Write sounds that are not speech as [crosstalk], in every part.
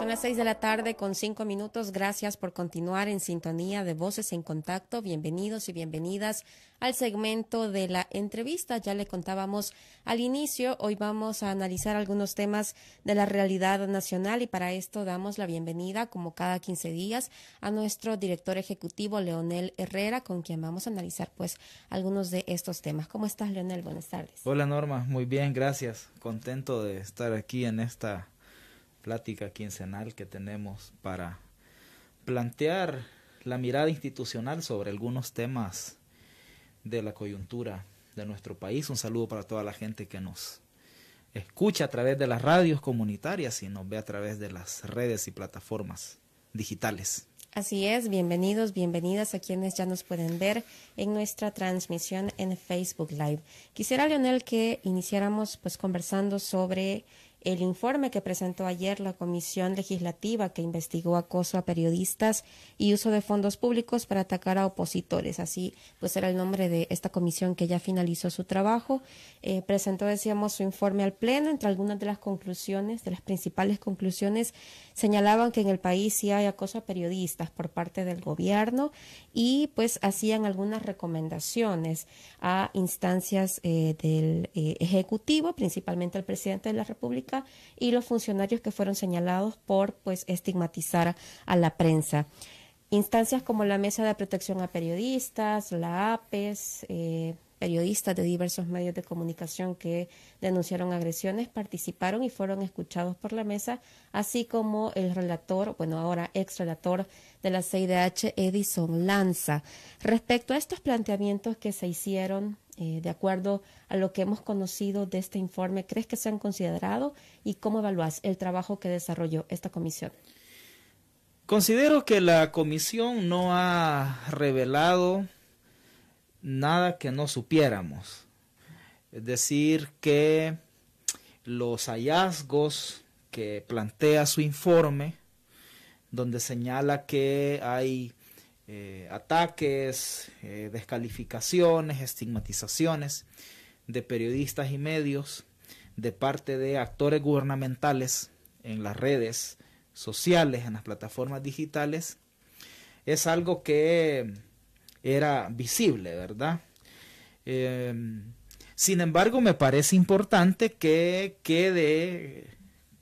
Son las seis de la tarde con cinco minutos. Gracias por continuar en sintonía de Voces en Contacto. Bienvenidos y bienvenidas al segmento de la entrevista. Ya le contábamos al inicio, hoy vamos a analizar algunos temas de la realidad nacional y para esto damos la bienvenida, como cada quince días, a nuestro director ejecutivo, Leonel Herrera, con quien vamos a analizar pues algunos de estos temas. ¿Cómo estás, Leonel? Buenas tardes. Hola, Norma. Muy bien, gracias. Contento de estar aquí en esta plática quincenal que tenemos para plantear la mirada institucional sobre algunos temas de la coyuntura de nuestro país. Un saludo para toda la gente que nos escucha a través de las radios comunitarias y nos ve a través de las redes y plataformas digitales. Así es, bienvenidos, bienvenidas a quienes ya nos pueden ver en nuestra transmisión en Facebook Live. Quisiera, Leonel, que iniciáramos pues conversando sobre el informe que presentó ayer la Comisión Legislativa que investigó acoso a periodistas y uso de fondos públicos para atacar a opositores. Así pues era el nombre de esta comisión que ya finalizó su trabajo. Eh, presentó, decíamos, su informe al Pleno. Entre algunas de las conclusiones, de las principales conclusiones, señalaban que en el país sí hay acoso a periodistas por parte del gobierno y pues hacían algunas recomendaciones a instancias eh, del eh, Ejecutivo, principalmente al presidente de la República y los funcionarios que fueron señalados por pues estigmatizar a la prensa. Instancias como la Mesa de Protección a Periodistas, la APES, eh, periodistas de diversos medios de comunicación que denunciaron agresiones participaron y fueron escuchados por la mesa, así como el relator, bueno, ahora ex relator de la CIDH, Edison Lanza. Respecto a estos planteamientos que se hicieron eh, de acuerdo a lo que hemos conocido de este informe, crees que se han considerado y cómo evalúas el trabajo que desarrolló esta comisión? Considero que la comisión no ha revelado nada que no supiéramos. Es decir, que los hallazgos que plantea su informe, donde señala que hay eh, ataques, eh, descalificaciones, estigmatizaciones de periodistas y medios de parte de actores gubernamentales en las redes sociales, en las plataformas digitales, es algo que era visible, ¿verdad? Em, sin embargo, me parece importante que quede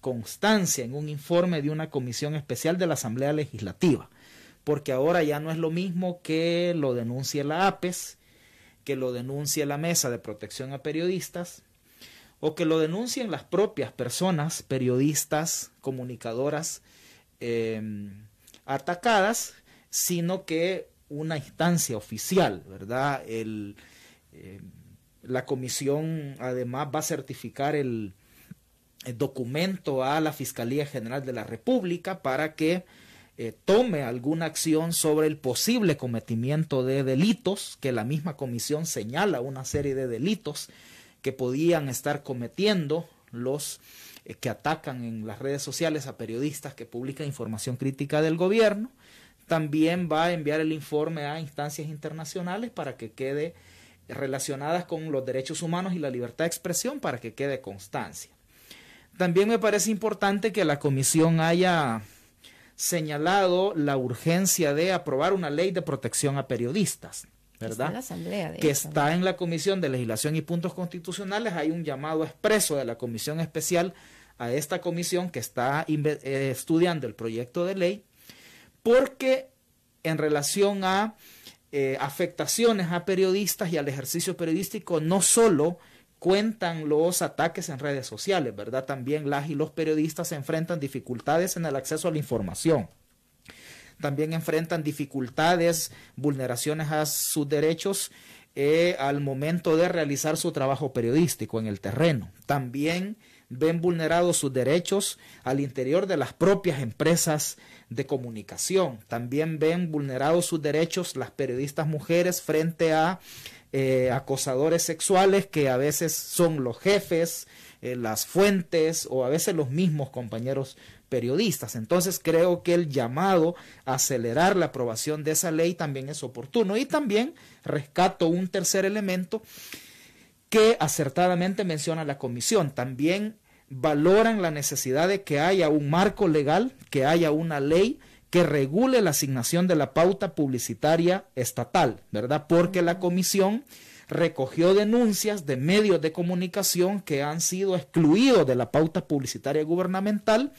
constancia en un informe de una comisión especial de la Asamblea Legislativa porque ahora ya no es lo mismo que lo denuncie la APES, que lo denuncie la Mesa de Protección a Periodistas, o que lo denuncien las propias personas, periodistas, comunicadoras em, atacadas, sino que una instancia oficial, ¿verdad? Em, la comisión además va a certificar el, el, documento a la Fiscalía General de la República para que eh, tome alguna acción sobre el posible cometimiento de delitos, que la misma comisión señala una serie de delitos que podían estar cometiendo los eh, que atacan en las redes sociales a periodistas que publican información crítica del gobierno. También va a enviar el informe a instancias internacionales para que quede relacionadas con los derechos humanos y la libertad de expresión para que quede constancia. También me parece importante que la comisión haya señalado la urgencia de aprobar una ley de protección a periodistas. ¿verdad? que está en la Comisión de Legislación y Puntos Constitucionales. Hay un llamado expreso de la Comisión Especial a esta comisión que está eh, estudiando el proyecto de ley, porque en relación a eh, afectaciones a periodistas y al ejercicio periodístico, no solo cuentan los ataques en redes sociales, ¿verdad? También las y los periodistas enfrentan dificultades en el acceso a la información. También enfrentan dificultades, vulneraciones a sus derechos eh, al momento de realizar su trabajo periodístico en el terreno. También ven vulnerados sus derechos al interior de las propias empresas de comunicación. También ven vulnerados sus derechos las periodistas mujeres frente a eh, acosadores sexuales que a veces son los jefes, eh, las fuentes o a veces los mismos compañeros periodistas. Entonces creo que el llamado a acelerar la aprobación de esa ley también es oportuno. Y también rescato un tercer elemento que acertadamente menciona la comisión. También valoran la necesidad de que haya un marco legal, que haya una ley que regule la asignación de la pauta publicitaria estatal, ¿verdad? Porque la comisión recogió denuncias de medios de comunicación que han sido excluidos de la pauta publicitaria gubernamental,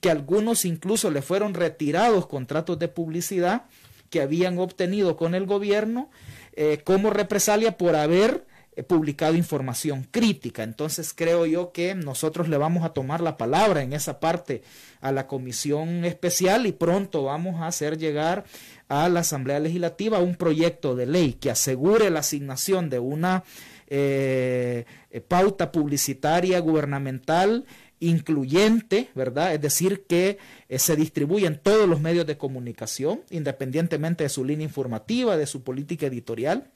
que algunos incluso le fueron retirados contratos de publicidad que habían obtenido con el gobierno eh, como represalia por haber publicado información crítica. Entonces creo yo que nosotros le vamos a tomar la palabra en esa parte a la comisión especial y pronto vamos a hacer llegar a la Asamblea Legislativa un proyecto de ley que asegure la asignación de una eh, pauta publicitaria gubernamental incluyente, ¿verdad? Es decir, que eh, se distribuye en todos los medios de comunicación, independientemente de su línea informativa, de su política editorial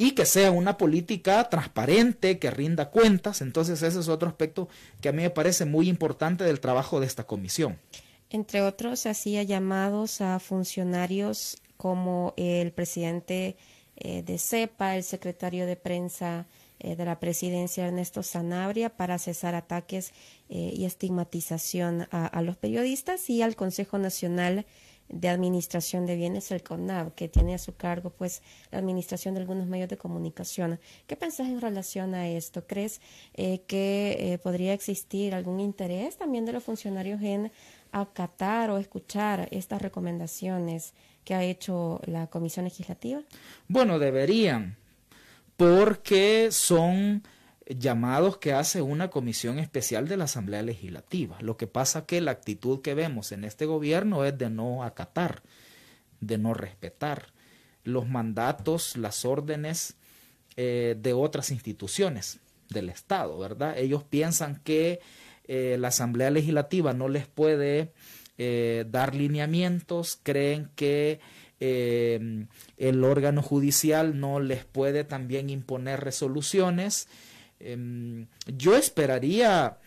y que sea una política transparente, que rinda cuentas. Entonces ese es otro aspecto que a mí me parece muy importante del trabajo de esta comisión. Entre otros, se hacía llamados a funcionarios como el presidente eh, de CEPA, el secretario de prensa eh, de la presidencia Ernesto Sanabria para cesar ataques eh, y estigmatización a, a, los periodistas y al Consejo Nacional de Administración de Bienes, el CONAB, que tiene a su cargo pues la administración de algunos medios de comunicación. ¿Qué pensás en relación a esto? ¿Crees eh, que eh, podría existir algún interés también de los funcionarios en acatar o escuchar estas recomendaciones que ha hecho la Comisión Legislativa? Bueno, deberían, porque son llamados que hace una comisión especial de la Asamblea Legislativa. Lo que pasa que la actitud que vemos en este gobierno es de no acatar, de no respetar los mandatos, las órdenes eh, de otras instituciones del Estado, ¿verdad? Ellos piensan que eh, la Asamblea Legislativa no les puede eh, dar lineamientos, creen que el órgano judicial no les puede también imponer resoluciones, Em, yo esperaría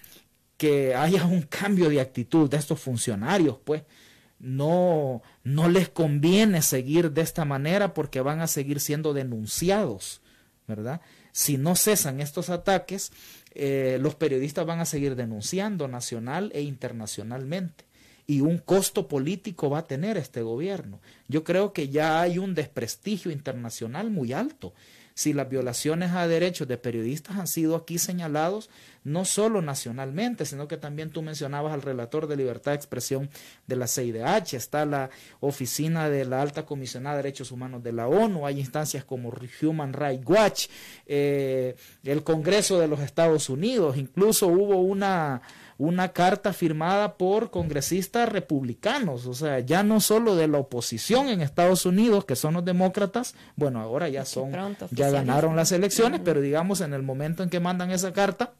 que haya [laughs] un cambio de actitud de estos funcionarios, pues no, no les conviene seguir de esta manera porque van a seguir siendo denunciados, ¿verdad? Si no cesan estos ataques, eh, los periodistas van a seguir denunciando nacional e internacionalmente. Y un costo político va a tener este gobierno. Yo creo que ya hay un desprestigio internacional muy alto si las violaciones a derechos de periodistas han sido aquí señalados, no solo nacionalmente, sino que también tú mencionabas al relator de libertad de expresión de la CIDH, está la oficina de la alta comisionada de derechos humanos de la ONU, hay instancias como Human Rights Watch, eh, el Congreso de los Estados Unidos, incluso hubo una una carta firmada por congresistas republicanos, o sea, ya no solo de la oposición en Estados Unidos, que son los demócratas, bueno, ahora ya son, ya ganaron las elecciones, pero digamos en el momento en que mandan esa carta,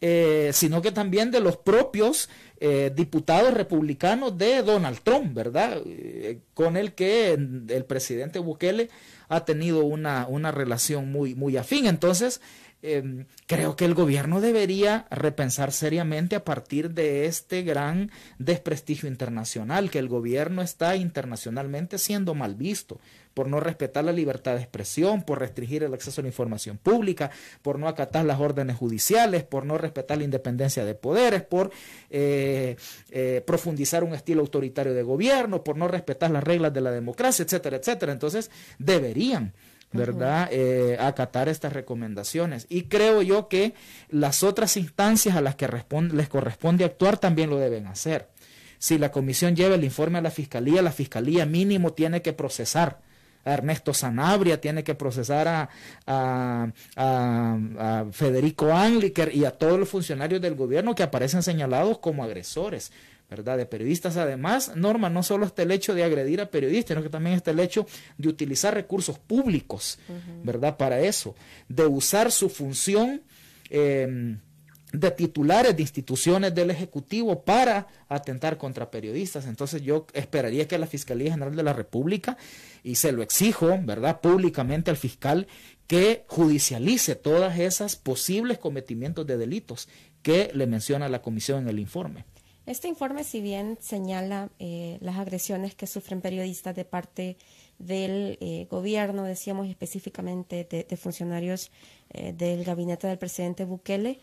eh, sino que también de los propios eh, diputados republicanos de Donald Trump, ¿verdad? Eh, con el que el presidente Bukele ha tenido una, relación muy, muy afín. Entonces, Em, creo que el gobierno debería repensar seriamente a partir de este gran desprestigio internacional, que el gobierno está internacionalmente siendo mal visto por no respetar la libertad de expresión, por restringir el acceso a la información pública, por no acatar las órdenes judiciales, por no respetar la independencia de poderes, por eh, eh, profundizar un estilo autoritario de gobierno, por no respetar las reglas de la democracia, etcétera, etcétera. Entonces, deberían ¿verdad? Eh, acatar estas recomendaciones. Y creo yo que las otras instancias a las que les corresponde actuar también lo deben hacer. Si la comisión lleva el informe a la fiscalía, la fiscalía mínimo tiene que procesar. A Ernesto Sanabria tiene que procesar a, Federico Angliker y a todos los funcionarios del gobierno que aparecen señalados como agresores. ¿verdad? De periodistas. Además, Norma, no solo está el hecho de agredir a periodistas, sino que también está el hecho de utilizar recursos públicos, ¿verdad? Para eso, de usar su función. Em, de titulares de instituciones del Ejecutivo para atentar contra periodistas. Entonces yo esperaría que la Fiscalía General de la República, y se lo exijo, ¿verdad?, públicamente al fiscal, que judicialice todas esas posibles cometimientos de delitos que le menciona la Comisión en el informe. Este informe, si bien señala eh, las agresiones que sufren periodistas de parte del eh, gobierno, decíamos específicamente de, funcionarios eh, del gabinete del presidente Bukele,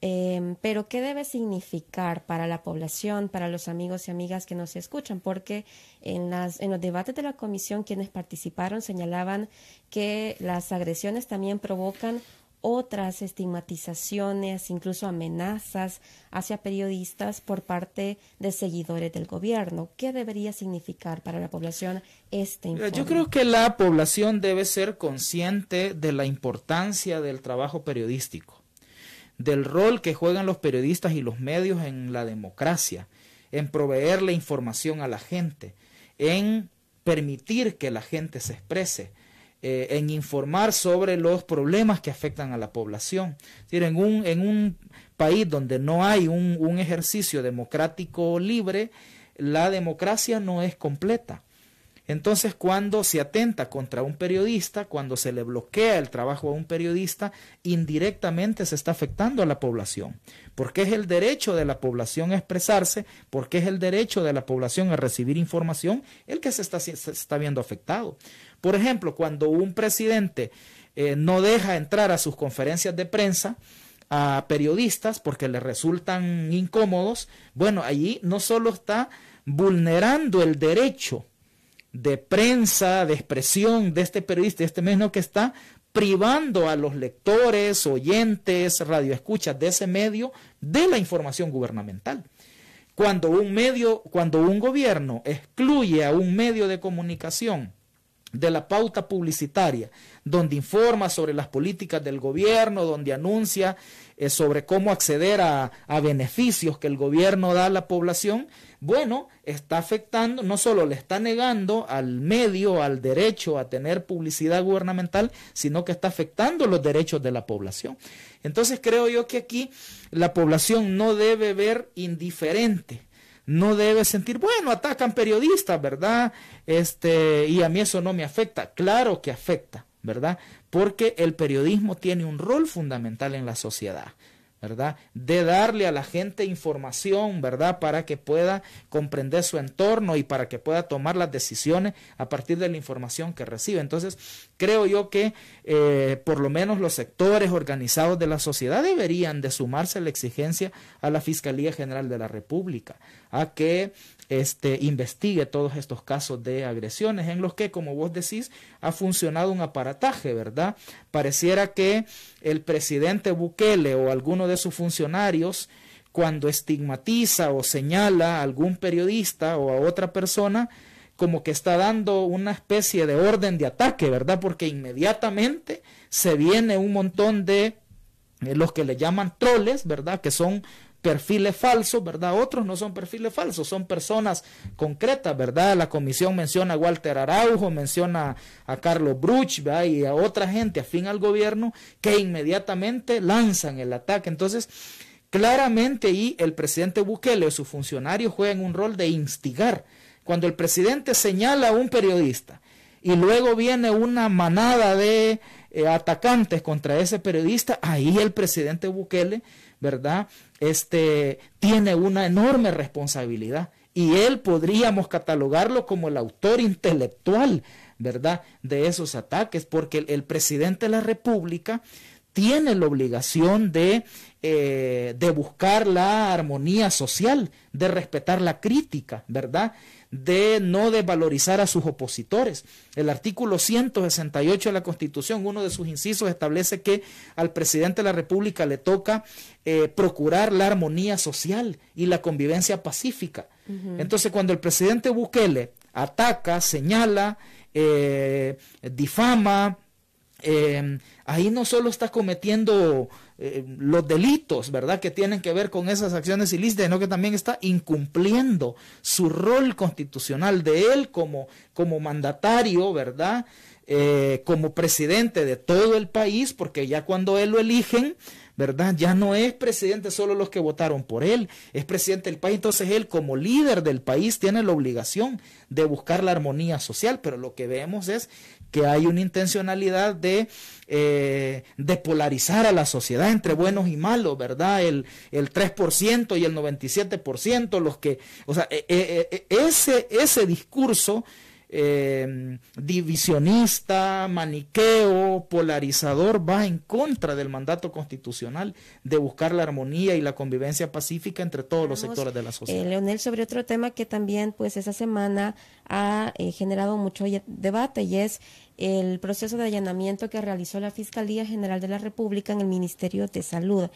em, pero ¿qué debe significar para la población, para los amigos y amigas que nos escuchan? Porque en los debates de la comisión quienes participaron señalaban que las agresiones también provocan otras estigmatizaciones, incluso amenazas hacia periodistas por parte de seguidores del gobierno. ¿Qué debería significar para la población este informe? Yo creo que la población debe ser consciente de la importancia del trabajo periodístico, del rol que juegan los periodistas y los medios en la democracia, en proveer la información a la gente, en permitir que la gente se exprese eh, en informar sobre los problemas que afectan a la población. en un, en un país donde no hay un ejercicio democrático libre, la democracia no es completa. Entonces, cuando se atenta contra un periodista, cuando se le bloquea el trabajo a un periodista, indirectamente se está afectando a la población, porque es el derecho de la población a expresarse, porque es el derecho de la población a recibir información, el que se está, viendo afectado. Por ejemplo, cuando un presidente eh, no deja entrar a sus conferencias de prensa, a periodistas porque les resultan incómodos, bueno, allí no solo está vulnerando el derecho de prensa, de expresión de este periodista, de este medio que está privando a los lectores, oyentes, radioescuchas de ese medio de la información gubernamental. Cuando un medio, cuando un gobierno excluye a un medio de comunicación de la pauta publicitaria, donde informa sobre las políticas del gobierno, donde anuncia eh, sobre cómo acceder a, a, beneficios que el gobierno da a la población, bueno, está afectando, no solo le está negando al medio, al derecho a tener publicidad gubernamental, sino que está afectando los derechos de la población. Entonces creo yo que aquí la población no debe ver indiferente no debe sentir, bueno, atacan periodistas, ¿verdad? Este, y a mí eso no me afecta. Claro que afecta, ¿verdad? Porque el periodismo tiene un rol fundamental en la sociedad. ¿verdad? De darle a la gente información, ¿verdad? Para que pueda comprender su entorno y para que pueda tomar las decisiones a partir de la información que recibe. Entonces, creo yo que eh, por lo menos los sectores organizados de la sociedad deberían de sumarse a la exigencia a la Fiscalía General de la República, a que este, investigue todos estos casos de agresiones en los que, como vos decís, ha funcionado un aparataje, ¿verdad? Pareciera que el presidente Bukele o alguno de sus funcionarios cuando estigmatiza o señala a algún periodista o a otra persona, como que está dando una especie de orden de ataque, ¿verdad? Porque inmediatamente se viene un montón de eh, los que le llaman troles, ¿verdad? Que son perfiles falsos, ¿verdad? Otros no son perfiles falsos, son personas concretas, ¿verdad? La comisión menciona a Walter Araujo, menciona a Carlos Bruch, ¿verdad? Y a otra gente afín al gobierno que inmediatamente lanzan el ataque. Entonces, claramente ahí el presidente Bukele y sus funcionarios juegan un rol de instigar cuando el presidente señala a un periodista y luego viene una manada de eh, atacantes contra ese periodista, ahí el presidente Bukele, ¿verdad? Este tiene una enorme responsabilidad y él podríamos catalogarlo como el autor intelectual, ¿verdad? De esos ataques, porque el, presidente de la República tiene la obligación de, eh, de buscar la armonía social, de respetar la crítica, ¿verdad? de no desvalorizar a sus opositores. El artículo 168 de la Constitución, uno de sus incisos, establece que al presidente de la República le toca eh, procurar la armonía social y la convivencia pacífica. Entonces, cuando el presidente Bukele ataca, señala, eh, difama, Em, ahí no solo está cometiendo em, los delitos, ¿verdad?, que tienen que ver con esas acciones ilícitas, sino que también está incumpliendo su rol constitucional de él como, como mandatario, ¿verdad?, eh, como presidente de todo el país, porque ya cuando él lo eligen, ¿verdad? Ya no es presidente solo los que votaron por él, es presidente del país. Entonces él como líder del país tiene la obligación de buscar la armonía social, pero lo que vemos es que hay una intencionalidad de, eh, de polarizar a la sociedad entre buenos y malos, ¿verdad? El, el 3% y el 97%, los que, o sea, e, e, e, ese, ese discurso eh, divisionista, maniqueo, polarizador, va en contra del mandato constitucional de buscar la armonía y la convivencia pacífica entre todos los sectores de la sociedad. Eh, Leonel, sobre otro tema que también pues esa semana ha eh, generado mucho debate y es el proceso de allanamiento que realizó la Fiscalía General de la República en el Ministerio de Salud.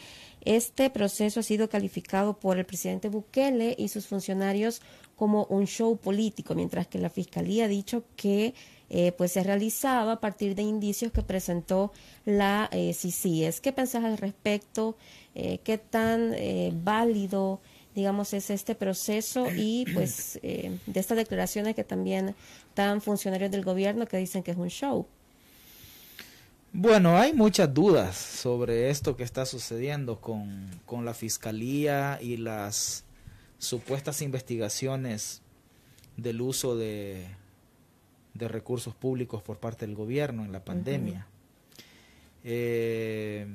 Este proceso ha sido calificado por el presidente Bukele y sus funcionarios como un show político, mientras que la Fiscalía ha dicho que eh, pues se realizaba a partir de indicios que presentó la eh, CICIES. ¿Qué pensás al respecto? Eh, ¿Qué tan eh, válido, digamos, es este proceso y pues [clears throat] de estas declaraciones que también dan funcionarios del gobierno que dicen que es un show? Bueno, hay muchas dudas sobre esto que está sucediendo con la Fiscalía y las supuestas investigaciones del uso de, de recursos públicos por parte del gobierno en la pandemia. Eh,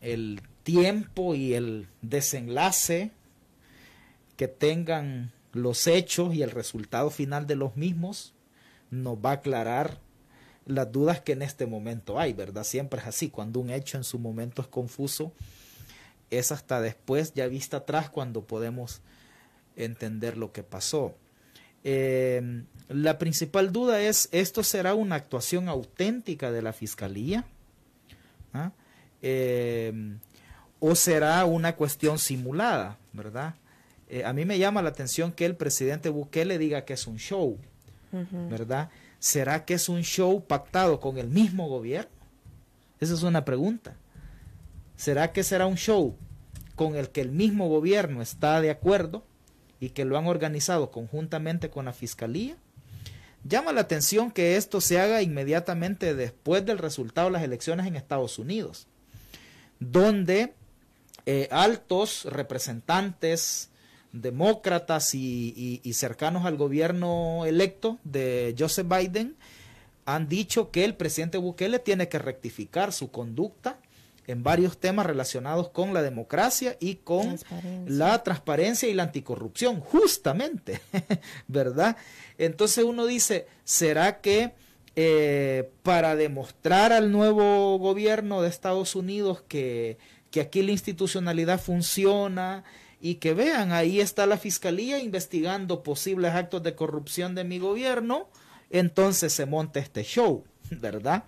el tiempo y el desenlace que tengan los hechos y el resultado final de los mismos nos va a aclarar las dudas que en este momento hay, ¿verdad? Siempre es así, cuando un hecho en su momento es confuso, es hasta después, ya vista atrás, cuando podemos entender lo que pasó. Em, la principal duda es, ¿esto será una actuación auténtica de la Fiscalía? ¿Ah? Em, ¿O será una cuestión simulada? ¿Verdad? Eh, a mí me llama la atención que el presidente Bukele diga que es un show, ¿verdad? ¿Será que es un show pactado con el mismo gobierno? Esa es una pregunta. ¿Será que será un show con el que el mismo gobierno está de acuerdo y que lo han organizado conjuntamente con la Fiscalía. Llama la atención que esto se haga inmediatamente después del resultado de las elecciones en Estados Unidos, donde eh, altos representantes demócratas y, y, cercanos al gobierno electo de Joseph Biden han dicho que el presidente Bukele tiene que rectificar su conducta en varios temas relacionados con la democracia y con la transparencia y la anticorrupción, justamente, [laughs] ¿verdad? Entonces uno dice, ¿será que eh, para demostrar al nuevo gobierno de Estados Unidos que, que aquí la institucionalidad funciona y que vean, ahí está la fiscalía investigando posibles actos de corrupción de mi gobierno, entonces se monta este show. ¿verdad?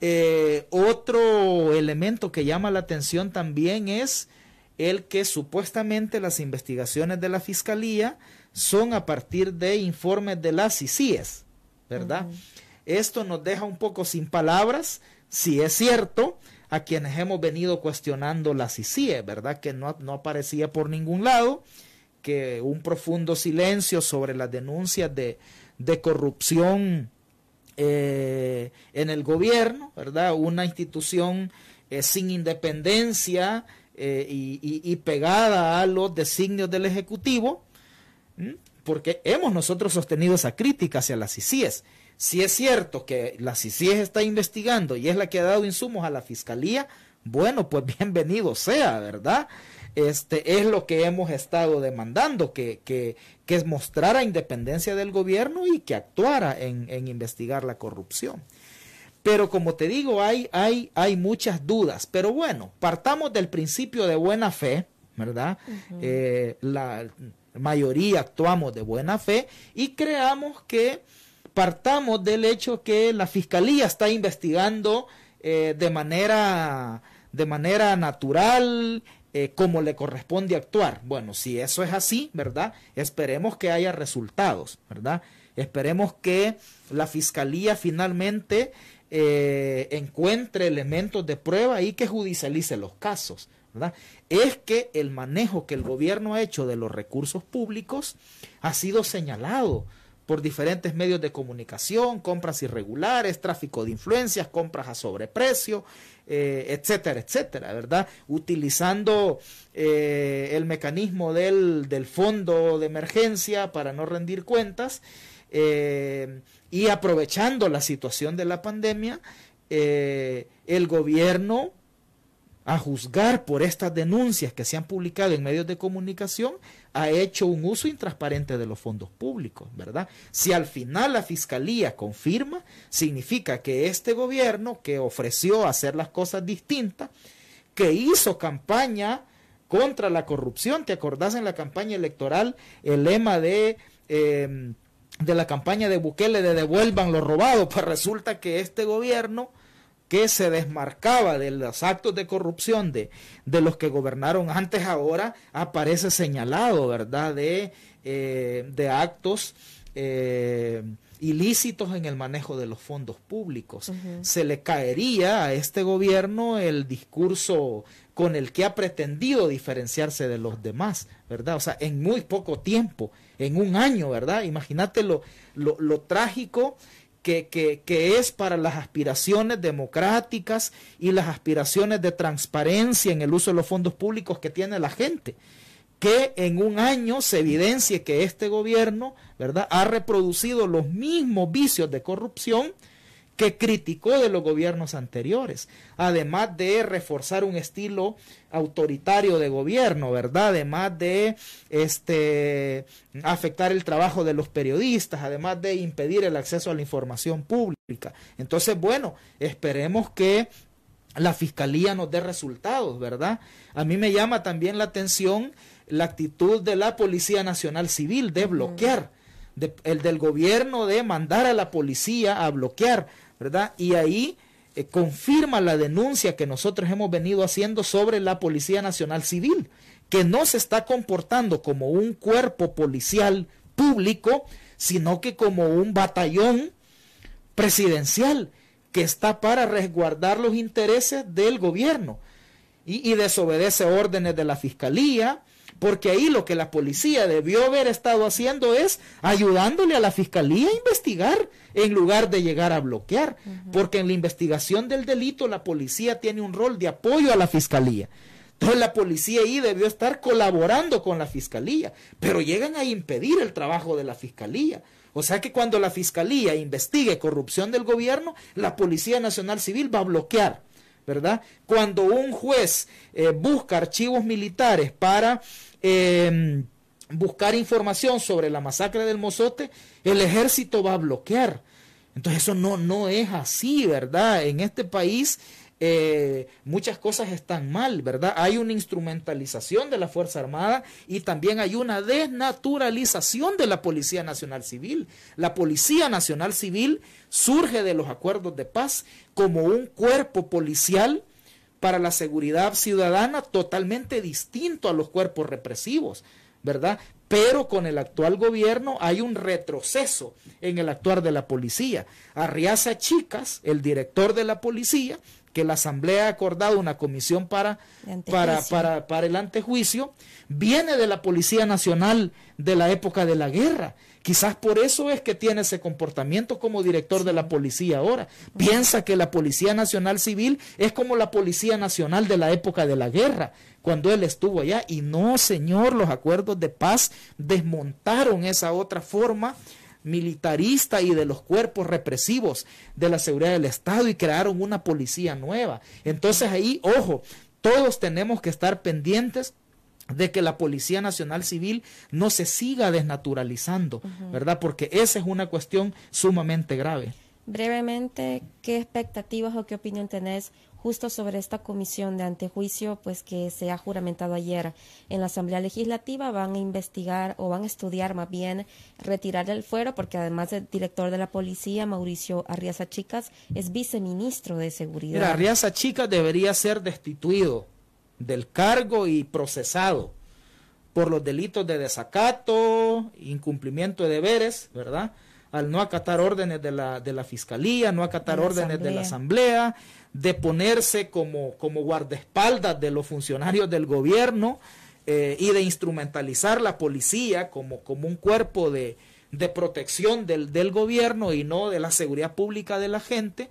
Eh, otro elemento que llama la atención también es el que supuestamente las investigaciones de la Fiscalía son a partir de informes de las ICIES, ¿verdad? Esto nos deja un poco sin palabras, si es cierto, a quienes hemos venido cuestionando las ICIES, ¿verdad? Que no, no aparecía por ningún lado, que un profundo silencio sobre las denuncias de, de corrupción eh, en el gobierno, ¿verdad? Una institución eh, sin independencia eh, y, pegada a los designios del Ejecutivo, porque hemos nosotros sostenido esa crítica hacia las ICIES. Si es cierto que la CICIES está investigando y es la que ha dado insumos a la fiscalía, bueno, pues [laughs] bienvenido sea, ¿verdad? Este es lo que hemos estado demandando, que, que, que mostrara independencia del gobierno y que actuara en, investigar la corrupción. Pero como te digo, hay, hay, hay muchas dudas. Pero bueno, partamos del principio de buena fe, ¿verdad? Eh, la mayoría actuamos de buena fe y creamos que partamos del hecho que la fiscalía está investigando eh, de manera de manera natural eh, como le corresponde actuar. Bueno, si eso es así, ¿verdad? Esperemos que haya resultados, ¿verdad? Esperemos que la fiscalía finalmente eh, encuentre elementos de prueba y que judicialice los casos, ¿verdad? Es que el manejo que el gobierno ha hecho de los recursos públicos ha sido señalado por diferentes medios de comunicación, compras irregulares, tráfico de influencias, compras a sobreprecio, eh, etcétera, etcétera, ¿verdad? Utilizando eh, el mecanismo del, fondo de emergencia para no rendir cuentas eh, y aprovechando la situación de la pandemia, el gobierno a juzgar por estas denuncias que se han publicado en medios de comunicación, ha hecho un uso intransparente de los fondos públicos, ¿verdad? Si al final la fiscalía confirma, significa que este gobierno que ofreció hacer las cosas distintas, que hizo campaña contra la corrupción, ¿te acordás en la campaña electoral el lema de... Em, de la campaña de Bukele de devuelvan lo robado, [laughs] pues resulta que este gobierno que se desmarcaba de los actos de corrupción de, de los que gobernaron antes, ahora aparece señalado, ¿verdad?, de, eh, de actos eh, ilícitos en el manejo de los fondos públicos. Se le caería a este gobierno el discurso con el que ha pretendido diferenciarse de los demás, ¿verdad? O sea, en muy poco tiempo, en un año, ¿verdad? Imagínate lo, lo trágico que, es para las aspiraciones democráticas y las aspiraciones de transparencia en el uso de los fondos públicos que tiene la gente. Que en un año se evidencie que este gobierno, ¿verdad?, ha reproducido los mismos vicios de corrupción que criticó de los gobiernos anteriores, además de reforzar un estilo autoritario de gobierno, ¿verdad? Además de este afectar el trabajo de los periodistas, además de impedir el acceso a la información pública. Entonces, bueno, esperemos que la fiscalía nos dé resultados, ¿verdad? A mí me llama también la atención la actitud de la Policía Nacional Civil de bloquear el del gobierno de mandar a la policía a bloquear, ¿verdad? Y ahí eh, confirma la denuncia que nosotros hemos venido haciendo sobre la Policía Nacional Civil, que no se está comportando como un cuerpo policial público, sino que como un batallón presidencial que está para resguardar los intereses del gobierno y desobedece órdenes de la fiscalía, porque ahí lo que la policía debió haber estado haciendo es ayudándole a la fiscalía a investigar en lugar de llegar a bloquear. Porque en la investigación del delito la policía tiene un rol de apoyo a la fiscalía. Entonces la policía ahí debió estar colaborando con la fiscalía, pero llegan a impedir el trabajo de la fiscalía. O sea que cuando la fiscalía investigue corrupción del gobierno, la Policía Nacional Civil va a bloquear, ¿verdad? Cuando un juez eh, busca archivos militares para Em, buscar información sobre la masacre del Mozote, el ejército va a bloquear. Entonces eso no, no es así, ¿verdad? En este país eh, muchas cosas están mal, ¿verdad? Hay una instrumentalización de la Fuerza Armada y también hay una desnaturalización de la Policía Nacional Civil. La Policía Nacional Civil surge de los acuerdos de paz como un cuerpo policial para la seguridad ciudadana totalmente distinto a los cuerpos represivos, ¿verdad? Pero con el actual gobierno hay un retroceso en el actuar de la policía. Arriaza Chicas, el director de la policía, que la Asamblea ha acordado una comisión para, para, para, para el antejuicio, viene de la Policía Nacional de la época de la guerra Quizás por eso es que tiene ese comportamiento como director de la policía ahora. Piensa que la Policía Nacional Civil es como la Policía Nacional de la época de la guerra, cuando él estuvo allá. Y no, señor, los acuerdos de paz desmontaron esa otra forma militarista y de los cuerpos represivos de la seguridad del Estado y crearon una policía nueva. Entonces ahí, ojo, todos tenemos que estar pendientes de que la Policía Nacional Civil no se siga desnaturalizando, ¿verdad? Porque esa es una cuestión sumamente grave. Brevemente, ¿qué expectativas o qué opinión tenés justo sobre esta comisión de antejuicio, pues que se ha juramentado ayer en la Asamblea Legislativa, van a investigar o van a estudiar más bien retirar el fuero, porque además el director de la policía, Mauricio Arriaza Chicas, es viceministro de Seguridad. Mira, Arriaza Chicas debería ser destituido del cargo y procesado por los delitos de desacato, incumplimiento de deberes, ¿verdad? Al no acatar órdenes de la, de la fiscalía, no acatar órdenes de la asamblea, de ponerse como, guardaespaldas de los funcionarios del gobierno eh, y de instrumentalizar la policía como, como un cuerpo de, de protección del, del gobierno y no de la seguridad pública de la gente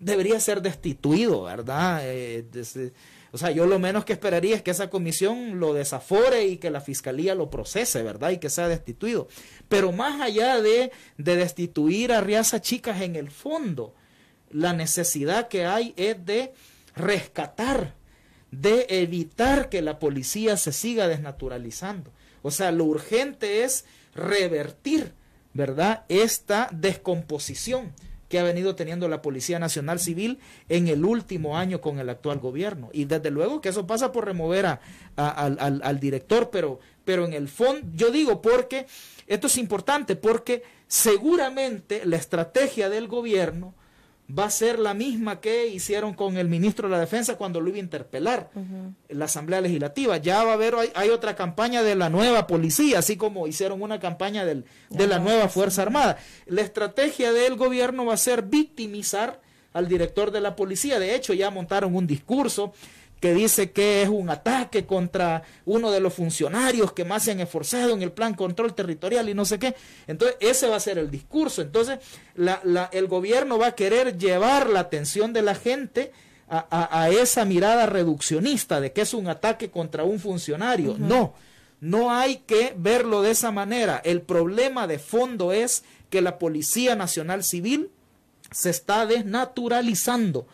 debería ser destituido, ¿verdad? Eh, eh, o sea, yo lo menos que esperaría es que esa comisión lo desafore y que la fiscalía lo procese, ¿verdad? Y que sea destituido. Pero más allá de, de destituir a Riaza Chicas en el fondo, la necesidad que hay es de rescatar, de evitar que la policía se siga desnaturalizando. O sea, lo urgente es revertir, ¿verdad? Esta descomposición que ha venido teniendo la Policía Nacional Civil en el último año con el actual gobierno. Y desde luego que eso pasa por remover al, al, director, pero, pero en el fondo, yo digo porque esto es importante, porque seguramente la estrategia del gobierno va a ser la misma que hicieron con el ministro de la Defensa cuando lo iba a interpelar en la Asamblea Legislativa. Ya va a haber, hay, otra campaña de la nueva policía, así como hicieron una campaña de la ah, nueva Fuerza Armada. La estrategia del gobierno va a ser victimizar al director de la policía. De hecho, ya montaron un discurso que dice que es un ataque contra uno de los funcionarios que más se han esforzado en el plan control territorial y no sé qué. Entonces, ese va a ser el discurso. Entonces, el gobierno va a querer llevar la atención de la gente a, esa mirada reduccionista de que es un ataque contra un funcionario. No, no hay que verlo de esa manera. El problema de fondo es que la Policía Nacional Civil se está desnaturalizando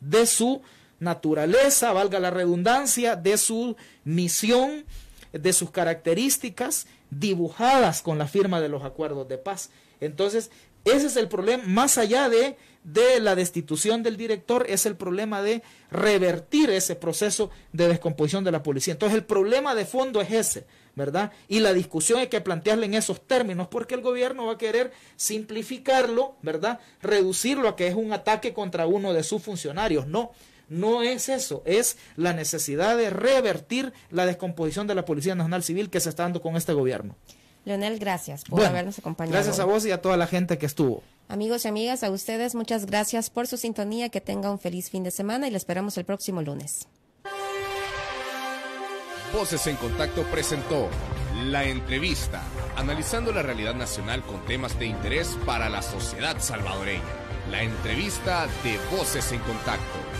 de su naturaleza, valga la redundancia, de su misión, de sus características dibujadas con la firma de los acuerdos de paz. Entonces, ese es el problema, más allá de, de la destitución del director, es el problema de revertir ese proceso de descomposición de la policía. Entonces, el problema de fondo es ese, ¿verdad? Y la discusión hay que plantearle en esos términos, porque el gobierno va a querer simplificarlo, ¿verdad? Reducirlo a que es un ataque contra uno de sus funcionarios. No, no es eso, es la necesidad de revertir la descomposición de la Policía Nacional Civil que se está dando con este gobierno. Leonel, gracias por habernos acompañado. Gracias a vos y a toda la gente que estuvo. Amigos y amigas, a ustedes muchas gracias por su sintonía, que tenga un feliz fin de semana y le esperamos el próximo lunes. Voces en Contacto presentó La Entrevista, analizando la realidad nacional con temas de interés para la sociedad salvadoreña. La entrevista de Voces en Contacto.